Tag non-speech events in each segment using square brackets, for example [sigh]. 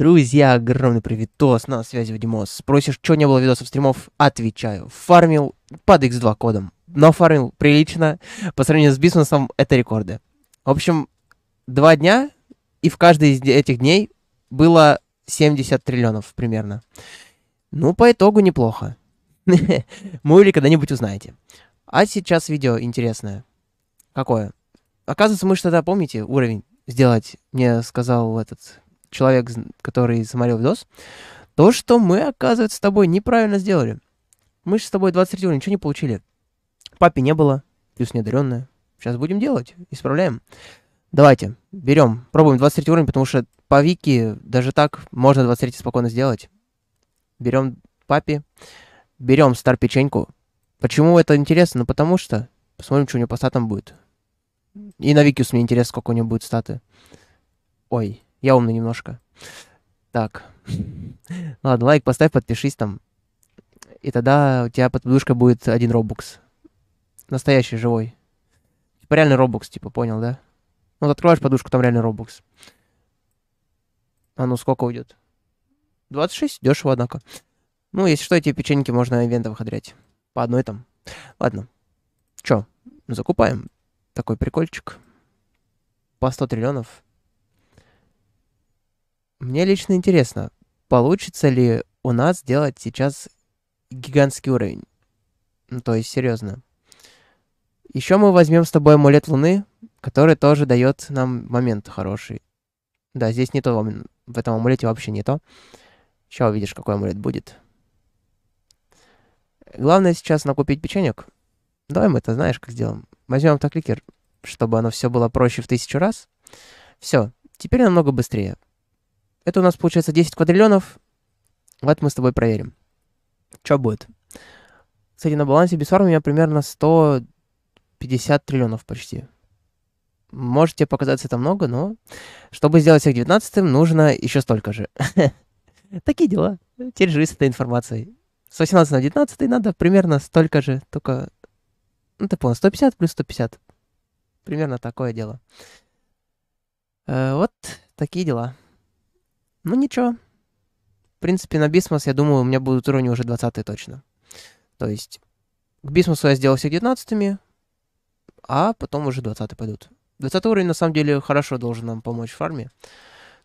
Друзья, огромный привитос, на связи Вадимос. Спросишь, что не было видосов стримов? Отвечаю. Фармил под X2 кодом. Но фармил прилично. По сравнению с бизнесом, это рекорды. В общем, два дня, и в каждый из этих дней было 70 триллионов примерно. Ну, по итогу неплохо. [laughs] Мы или когда-нибудь узнаете. А сейчас видео интересное. Какое? Оказывается, мы что-то, помните, уровень сделать, мне сказал этот человек, который смотрел видос, то, что мы, оказывается, с тобой неправильно сделали. Мы же с тобой 23 года ничего не получили. Папе не было, плюс неодаренная. Сейчас будем делать, исправляем. Давайте, берем, пробуем 23 уровень, потому что по Вики даже так можно 23 спокойно сделать. Берем папе, берем стар печеньку. Почему это интересно? Ну потому что посмотрим, что у него по статам будет. И на Викиус мне интересно, сколько у него будет статы. Ой, я умный немножко. Так. [laughs] Ладно, лайк поставь, подпишись там. И тогда у тебя под подушкой будет один робукс. Настоящий, живой. Типа реальный робукс, типа, понял, да? Ну, вот открываешь подушку, там реальный робукс. А ну сколько уйдет? 26, дешево, однако. Ну, если что, эти печеньки можно ивентов одрять. По одной там. Ладно. Чё, закупаем такой прикольчик. По 100 триллионов. Мне лично интересно, получится ли у нас сделать сейчас гигантский уровень. Ну, то есть, серьезно. Еще мы возьмем с тобой амулет Луны, который тоже дает нам момент хороший. Да, здесь не то, в этом амулете вообще не то. Сейчас увидишь, какой амулет будет. Главное сейчас накупить печенек. Давай мы это знаешь, как сделаем. Возьмем автокликер, чтобы оно все было проще в тысячу раз. Все, теперь намного быстрее. Это у нас получается 10 квадриллионов. Вот мы с тобой проверим. Что будет? Кстати, на балансе без у меня примерно 150 триллионов почти. Может тебе показаться это много, но чтобы сделать всех 19 нужно еще столько же. [laughs] Такие дела. Теперь живи с этой информацией. С 18 на 19 надо примерно столько же, только... Ну, ты понял, 150 плюс 150. Примерно такое дело. Э, вот такие дела. Ну ничего. В принципе, на Бисмос, я думаю, у меня будут уровни уже 20 точно. То есть, к Бисмосу я сделал всех 19 а потом уже 20 пойдут. 20 уровень, на самом деле, хорошо должен нам помочь в фарме.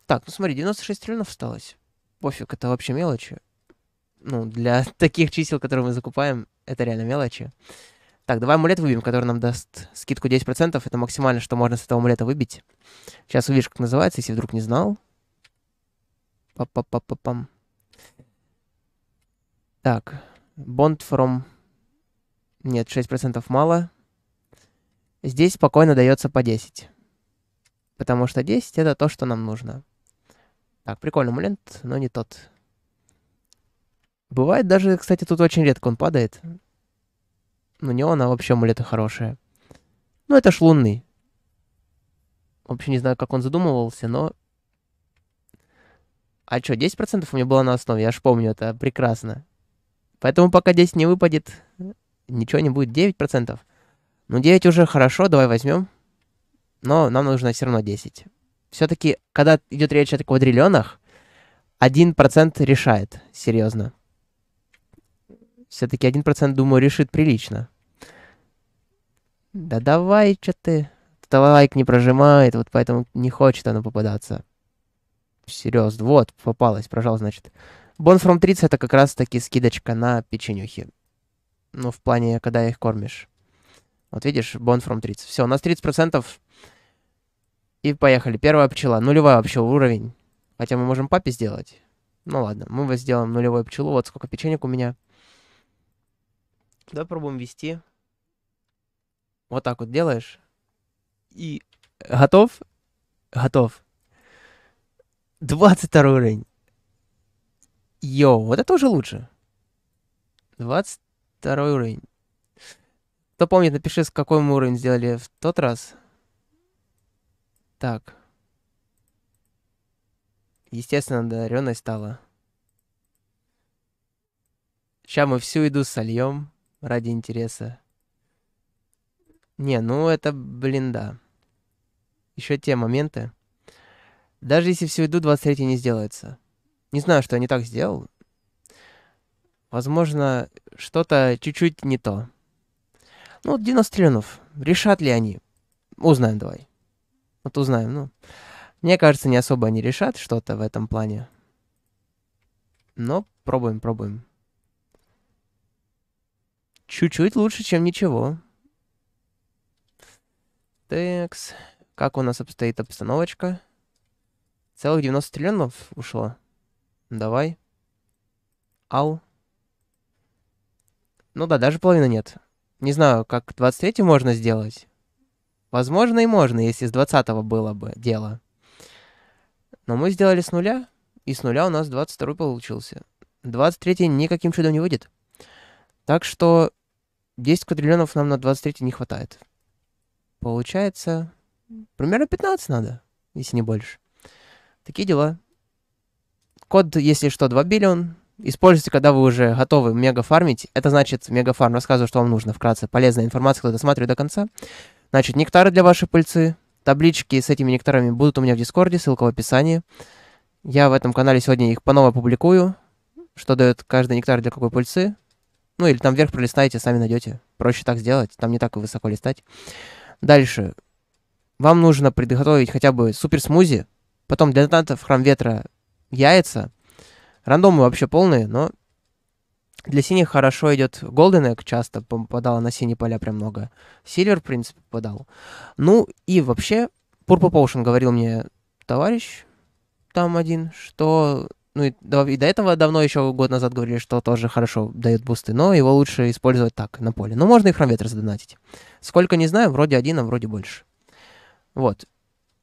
Так, ну смотри, 96 триллионов осталось. Пофиг, это вообще мелочи. Ну, для [laughs] таких чисел, которые мы закупаем, это реально мелочи. Так, давай амулет выбьем, который нам даст скидку 10%. Это максимально, что можно с этого амулета выбить. Сейчас увидишь, как называется, если вдруг не знал. Па-па-па-па-пам. Так, бонд from... Нет, 6% мало. Здесь спокойно дается по 10. Потому что 10 это то, что нам нужно. Так, прикольный момент, но не тот. Бывает даже, кстати, тут очень редко он падает. Но не он, а вообще амулеты хорошие. Ну, это ж лунный. Вообще не знаю, как он задумывался, но а что, 10% у меня было на основе, я ж помню, это прекрасно. Поэтому пока 10 не выпадет, ничего не будет, 9%. Ну 9 уже хорошо, давай возьмем. Но нам нужно все равно 10. Все-таки, когда идет речь о квадриллионах, 1% решает, серьезно. Все-таки 1%, думаю, решит прилично. Да давай, что ты. Давай лайк не прожимает, вот поэтому не хочет оно попадаться. Серьезно, вот, попалась, прожал, значит. Бонфром 30 это как раз таки скидочка на печенюхи. Ну, в плане, когда их кормишь. Вот видишь, Бонфром 30. Все, у нас 30%. И поехали. Первая пчела. Нулевой вообще уровень. Хотя мы можем папе сделать. Ну ладно, мы вот сделаем нулевую пчелу. Вот сколько печенек у меня. Давай пробуем вести. Вот так вот делаешь. И готов? Готов. 22 уровень. йо, вот это уже лучше. 22 уровень. Кто помнит, напиши, с какой мы уровень сделали в тот раз. Так. Естественно, дареной стала. Сейчас мы всю еду сольем ради интереса. Не, ну это, блин, да. Еще те моменты. Даже если всю еду 23 не сделается. Не знаю, что я не так сделал. Возможно, что-то чуть-чуть не то. Ну, 90 Решат ли они? Узнаем давай. Вот узнаем, ну. Мне кажется, не особо они решат что-то в этом плане. Но пробуем, пробуем. Чуть-чуть лучше, чем ничего. Текс. Как у нас обстоит обстановочка? Целых 90 триллионов ушло. Давай. Ау. Ну да, даже половины нет. Не знаю, как 23 можно сделать. Возможно и можно, если с 20 было бы дело. Но мы сделали с нуля, и с нуля у нас 22 получился. 23 никаким чудом не выйдет. Так что 10 квадриллионов нам на 23 не хватает. Получается, примерно 15 надо, если не больше. Такие дела. Код, если что, 2 биллион. Используйте, когда вы уже готовы мега фармить. Это значит, мега фарм рассказываю, что вам нужно вкратце. Полезная информация, кто досматривает до конца. Значит, нектары для вашей пыльцы. Таблички с этими нектарами будут у меня в Дискорде, ссылка в описании. Я в этом канале сегодня их по новой публикую, что дает каждый нектар для какой пыльцы. Ну или там вверх пролистаете, сами найдете. Проще так сделать, там не так и высоко листать. Дальше. Вам нужно приготовить хотя бы супер смузи, Потом для дилетантов Храм Ветра яйца. Рандомы вообще полные, но для синих хорошо идет Golden Egg, часто попадала на синие поля прям много. Silver, в принципе, попадал. Ну и вообще, Purple Potion говорил мне товарищ там один, что... Ну и до, и до этого давно, еще год назад говорили, что тоже хорошо дает бусты, но его лучше использовать так, на поле. Но ну, можно и Храм Ветра задонатить. Сколько не знаю, вроде один, а вроде больше. Вот.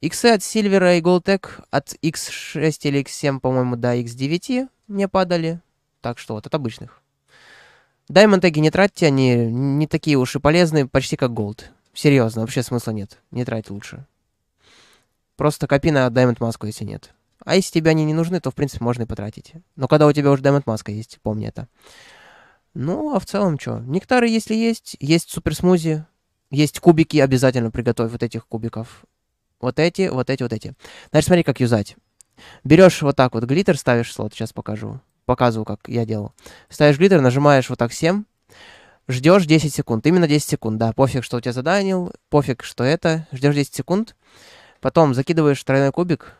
Иксы от Сильвера и Голтек от X6 или X7, по-моему, до X9 не падали. Так что вот, от обычных. Даймонд эги не тратьте, они не такие уж и полезные, почти как голд. Серьезно, вообще смысла нет. Не трать лучше. Просто копи на Diamond маску, если нет. А если тебе они не нужны, то, в принципе, можно и потратить. Но когда у тебя уже Diamond маска есть, помни это. Ну, а в целом что? Нектары, если есть, есть супер смузи, есть кубики, обязательно приготовь вот этих кубиков вот эти, вот эти, вот эти. Значит, смотри, как юзать. Берешь вот так вот глиттер, ставишь слот, сейчас покажу. Показываю, как я делал. Ставишь глиттер, нажимаешь вот так 7, ждешь 10 секунд. Именно 10 секунд, да, пофиг, что у тебя заданил, пофиг, что это. Ждешь 10 секунд, потом закидываешь тройной кубик,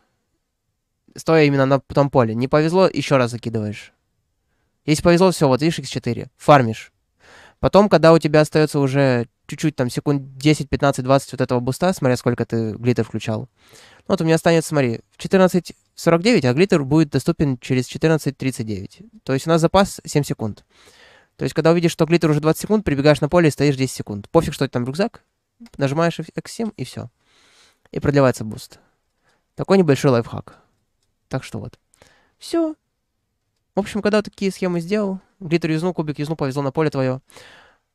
стоя именно на том поле. Не повезло, еще раз закидываешь. Если повезло, все, вот видишь, x4. Фармишь. Потом, когда у тебя остается уже чуть-чуть, там, секунд 10, 15, 20 вот этого буста, смотря сколько ты глиттер включал. Ну, вот у меня останется, смотри, в 14.49, а глиттер будет доступен через 14.39. То есть у нас запас 7 секунд. То есть, когда увидишь, что глиттер уже 20 секунд, прибегаешь на поле и стоишь 10 секунд. Пофиг, что там рюкзак, нажимаешь X7 и все. И продлевается буст. Такой небольшой лайфхак. Так что вот. Все. В общем, когда такие схемы сделал, глиттер юзнул, кубик юзнул, повезло на поле твое,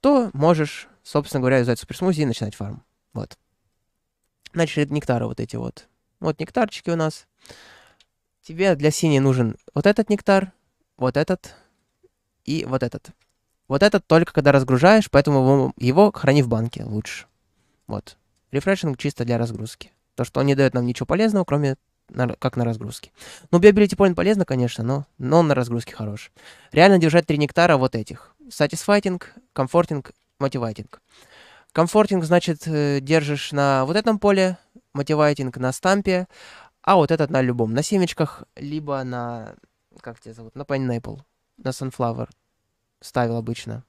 то можешь, собственно говоря, юзать суперсмузи и начинать фарм. Вот. Начали нектары вот эти вот. Вот нектарчики у нас. Тебе для синей нужен вот этот нектар, вот этот и вот этот. Вот этот только когда разгружаешь, поэтому его, его храни в банке лучше. Вот. Рефрешинг чисто для разгрузки. То, что он не дает нам ничего полезного, кроме на, как на разгрузке. Ну, биобилити point полезно, конечно, но, но он на разгрузке хорош. Реально держать три нектара вот этих. Satisfighting, comforting, motivating. Comforting, значит, э, держишь на вот этом поле, motivating на стампе, а вот этот на любом, на семечках, либо на, как тебя зовут, на pineapple, на sunflower ставил обычно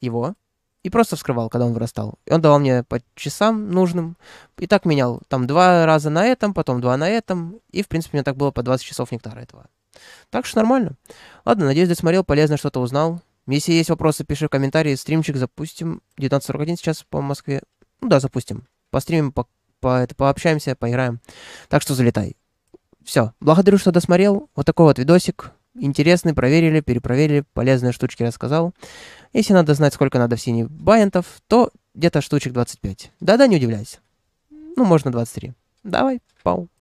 его и просто вскрывал, когда он вырастал. И он давал мне по часам нужным, и так менял. Там два раза на этом, потом два на этом, и, в принципе, у меня так было по 20 часов нектара этого. Так что нормально. Ладно, надеюсь, досмотрел, полезно что-то узнал. Если есть вопросы, пиши в комментарии, стримчик запустим. 19.41 сейчас по Москве. Ну да, запустим. Постримим, по, по, это, пообщаемся, поиграем. Так что залетай. Все. Благодарю, что досмотрел. Вот такой вот видосик. Интересный, проверили, перепроверили, полезные штучки рассказал. Если надо знать, сколько надо в синий баентов, то где-то штучек 25. Да-да, не удивляйся. Ну, можно 23. Давай, пау.